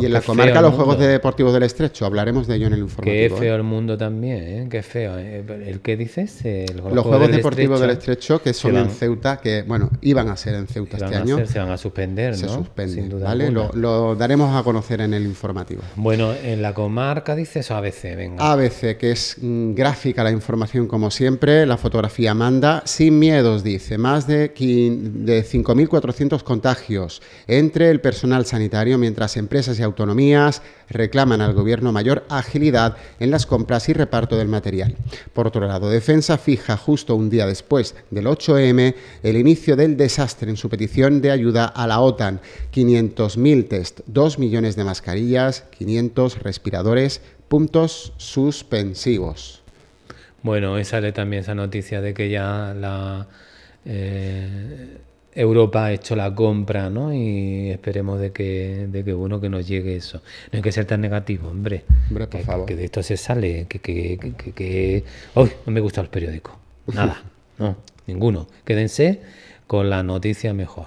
Y en la comarca los Juegos Deportivos del Estrecho, hablaremos de ello en el informativo. Qué ¿eh? feo el mundo también, ¿eh? Qué feo. ¿eh? ¿El qué dices? los Juegos Deportivos del Estrecho que son en Ceuta, que bueno, iban a ser en Ceuta este año. se van a suspender, ¿no? Se suspenden, ¿vale? Lo, daremos a conocer en el informativo. Bueno, en la comarca dices ABC, venga. ABC, que es mm, gráfica la información como siempre, la fotografía manda, sin miedos dice, más de, de 5.400 contagios entre el personal sanitario mientras empresas y autonomías reclaman al Gobierno mayor agilidad en las compras y reparto del material. Por otro lado, Defensa fija justo un día después del 8M el inicio del desastre en su petición de ayuda a la OTAN. 500.000 test, 2 millones de mascarillas, 500 respiradores, puntos suspensivos. Bueno, hoy sale también esa noticia de que ya la, eh, Europa ha hecho la compra, ¿no? Y esperemos de que, de que bueno que nos llegue eso. No hay que ser tan negativo, hombre. que, de esto se sale, que, que, que, que... Uy, no me gusta los periódicos. Nada, no, ninguno. Quédense con la noticia mejor.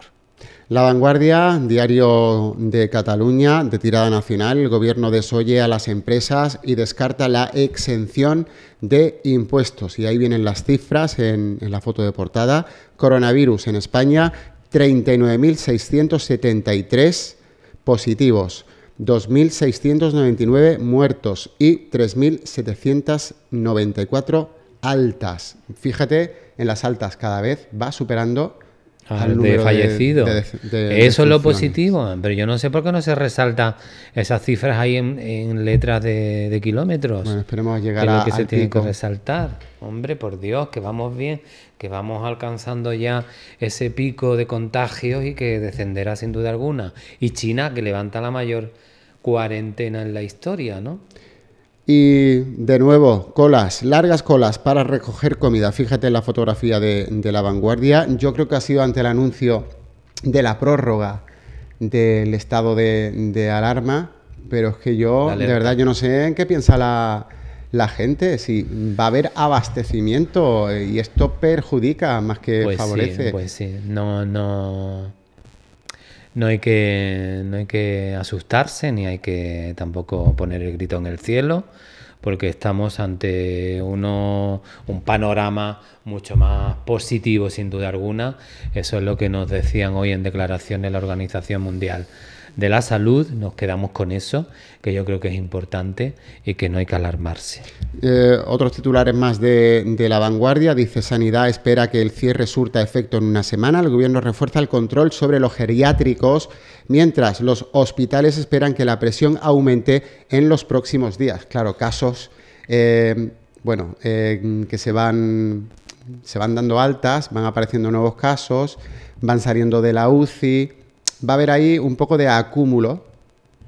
La Vanguardia, diario de Cataluña, de tirada nacional, el gobierno desoye a las empresas y descarta la exención de impuestos. Y ahí vienen las cifras en, la foto de portada. Coronavirus en España, 39.673 positivos. 2.699 muertos y 3.794 altas. Fíjate en las altas, cada vez va superando Ah, al de fallecidos. Eso es lo positivo, pero yo no sé por qué no se resaltan esas cifras ahí en, letras de, kilómetros. Bueno, esperemos llegar que a, lo que se tiene que resaltar. Hombre, por Dios, que vamos bien, que vamos alcanzando ya ese pico de contagios y que descenderá sin duda alguna. Y China, que levanta la mayor cuarentena en la historia, ¿no? Y de nuevo, colas, largas colas para recoger comida. Fíjate en la fotografía de, la vanguardia. Yo creo que ha sido ante el anuncio de la prórroga del estado de, alarma, pero es que yo, de verdad, yo no sé en qué piensa la, gente, si va a haber abastecimiento eh, y esto perjudica más que pues favorece. Sí, pues sí, no, no no hay que, no hay que asustarse ni hay que tampoco poner el grito en el cielo porque estamos ante uno, un panorama mucho más positivo sin duda alguna. Eso es lo que nos decían hoy en declaración de la Organización Mundial de la salud, nos quedamos con eso, que yo creo que es importante y que no hay que alarmarse. Eh, otros titulares más de, la vanguardia, dice Sanidad espera que el cierre surta efecto en una semana, el gobierno refuerza el control sobre los geriátricos, mientras los hospitales esperan que la presión aumente en los próximos días. Claro, casos... Eh, bueno, eh, que se van, se van dando altas, van apareciendo nuevos casos, van saliendo de la UCI, va a haber ahí un poco de acúmulo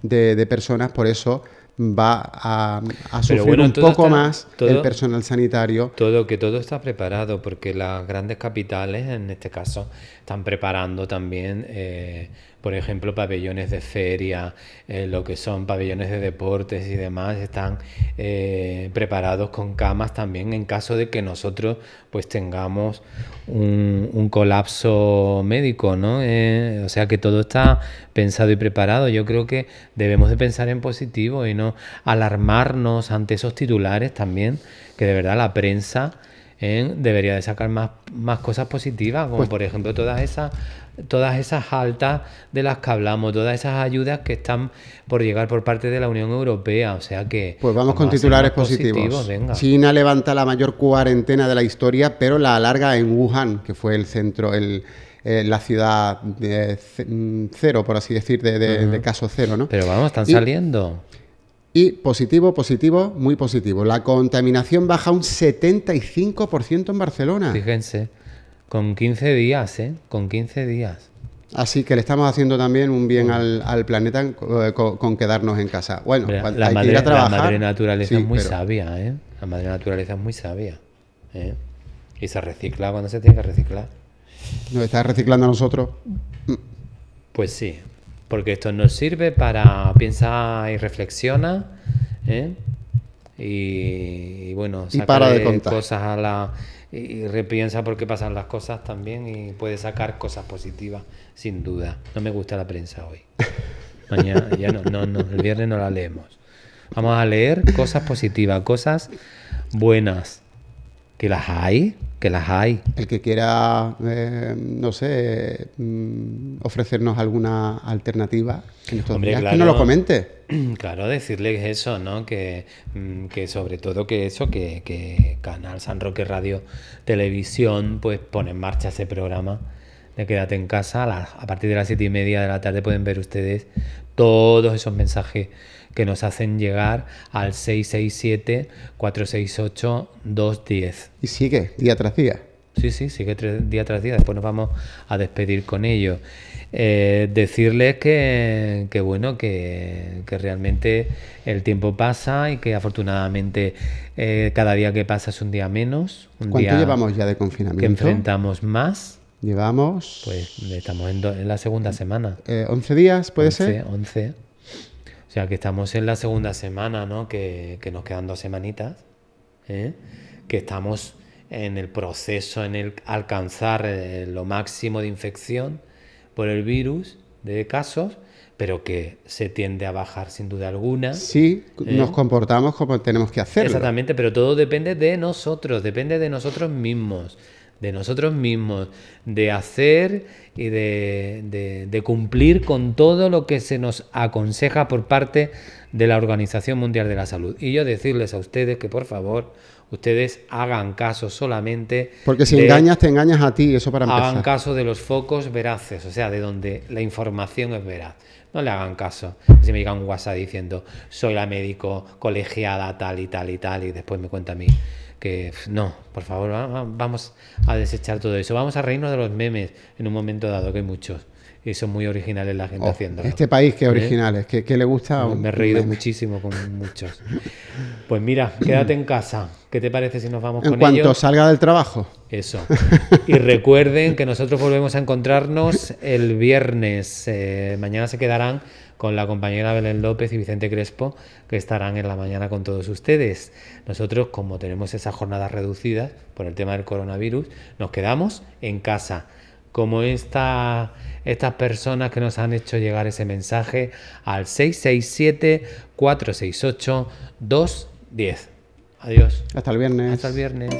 de, personas, por eso va a, sufrir un poco más el personal sanitario. Todo, que todo está preparado, porque las grandes capitales, en este caso, están preparando también eh, por ejemplo, pabellones de feria, eh, lo que son pabellones de deportes y demás, están eh, preparados con camas también en caso de que nosotros pues tengamos un, colapso médico, ¿no? Eh, o sea que todo está pensado y preparado. Yo creo que debemos de pensar en positivo y no alarmarnos ante esos titulares también, que de verdad la prensa debería de sacar más, más cosas positivas, como pues por ejemplo todas esas, todas esas altas de las que hablamos, todas esas ayudas que están por llegar por parte de la Unión Europea. O sea que. Pues vamos, con titulares positivos. China levanta la mayor cuarentena de la historia, pero la alarga en Wuhan, que fue el centro, el eh, la ciudad de mm, cero, por así decir, de, de, caso cero, ¿no? Pero vamos, están saliendo. Y positivo, positivo, muy positivo. La contaminación baja un 75% en Barcelona. Fíjense, con 15 días, ¿eh? Con 15 días. Así que le estamos haciendo también un bien al, planeta eh, con, quedarnos en casa. Bueno, la, madre, trabajar. naturaleza es muy sabia, ¿eh? La madre naturaleza es muy sabia. ¿eh? Y se recicla cuando se tiene que reciclar. ¿No está reciclando a nosotros? Pues sí, porque esto nos sirve para pensar y reflexionar. ¿eh? Y, bueno, sacar de cosas a la y repiensa por qué pasan las cosas también y puede sacar cosas positivas, sin duda. No me gusta la prensa hoy. Mañana, ya no, no, no, el viernes no la leemos. Vamos a leer cosas positivas, cosas buenas, que las hay, que las hay. El que quiera, eh, no sé, mm, ofrecernos alguna alternativa en que nos lo comente. Claro, decirles eso, ¿no? Mm, que, sobre todo que eso, que, que, Canal San Roque Radio Televisión, pues pone en marcha ese programa de Quédate en casa. A, a partir de las siete y media de la tarde pueden ver ustedes todos esos mensajes que nos hacen llegar al 667-468-210. Y sigue día tras día. Sí, sí, sigue día tras día. Después nos vamos a despedir con ellos. Eh, decirles que, bueno, que, realmente el tiempo pasa y que afortunadamente eh, cada día que pasa es un día menos. ¿Cuánto llevamos ya de confinamiento? Que enfrentamos más. Llevamos. Pues estamos en, la segunda semana. ¿11 eh, días puede ser? 11. O sea, que estamos en la segunda semana, ¿no? Que, nos quedan dos semanitas. ¿eh? Que estamos en el proceso, en el alcanzar eh, lo máximo de infección por el virus, de casos, pero que se tiende a bajar sin duda alguna. Sí, ¿eh? nos comportamos como tenemos que hacerlo. Exactamente, pero todo depende de nosotros, depende de nosotros mismos de nosotros mismos, de hacer y de, de, cumplir con todo lo que se nos aconseja por parte de la Organización Mundial de la Salud. Y yo decirles a ustedes que por favor, ustedes hagan caso solamente. Porque si engañas, te engañas a ti, eso para empezar. Hagan caso de los focos veraces, o sea, de donde la información es veraz. No le hagan caso. Si me llega un WhatsApp diciendo, soy la médico colegiada, tal y tal y tal, y después me cuenta a mí que no, por favor, vamos a desechar todo eso. Vamos a reírnos de los memes en un momento dado, que hay muchos. Y son muy originales la gente oh, haciendo. Este país que ¿Eh? originales, que, le gusta. Me, me he reído muchísimo con muchos. Pues mira, quédate en casa. ¿Qué te parece si nos vamos en cuanto salga del trabajo. Eso. Y recuerden que nosotros volvemos a encontrarnos el viernes. Eh, mañana se quedarán con la compañera Belén López y Vicente Crespo, que estarán en la mañana con todos ustedes. Nosotros, como tenemos esas jornadas reducidas por el tema del coronavirus, nos quedamos en casa como esta, estas personas que nos han hecho llegar ese mensaje al 667-468-210. Adiós. Hasta el viernes. Hasta el viernes.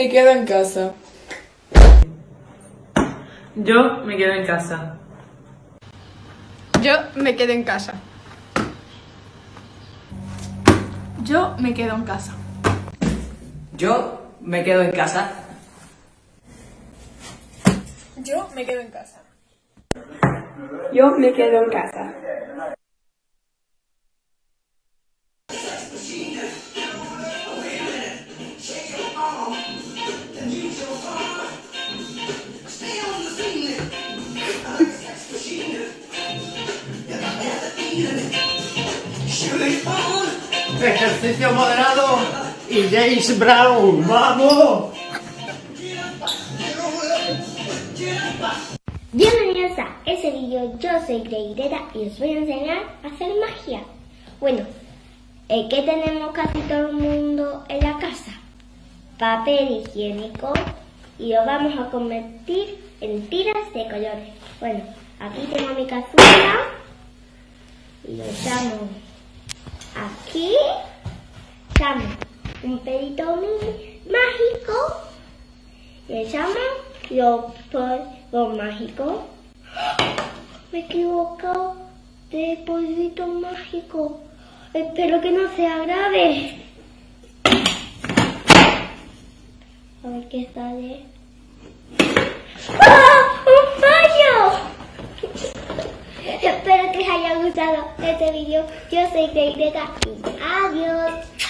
me quedo en casa. Yo me quedo en casa. Yo me quedo en casa. Yo me quedo en casa. Yo me quedo en casa. Yo me quedo en casa. Yo me quedo en casa. Ejercicio moderado y James Brown. ¡Vamos! Bienvenidos a ese vídeo, yo soy creidera y os voy a enseñar a hacer magia. Bueno, eh, ¿qué tenemos casi todo el mundo en la casa? Papel higiénico y lo vamos a convertir en tiras de colores. Bueno, aquí tengo mi cazuela y lo echamos Aquí echamos un pedito mágico. Le echamos los polvos mágico. Me he equivocado de polvito mágico. Espero que no sea grave. A ver qué sale. ¡Ah! gustado este vídeo, Yo soy de y adiós.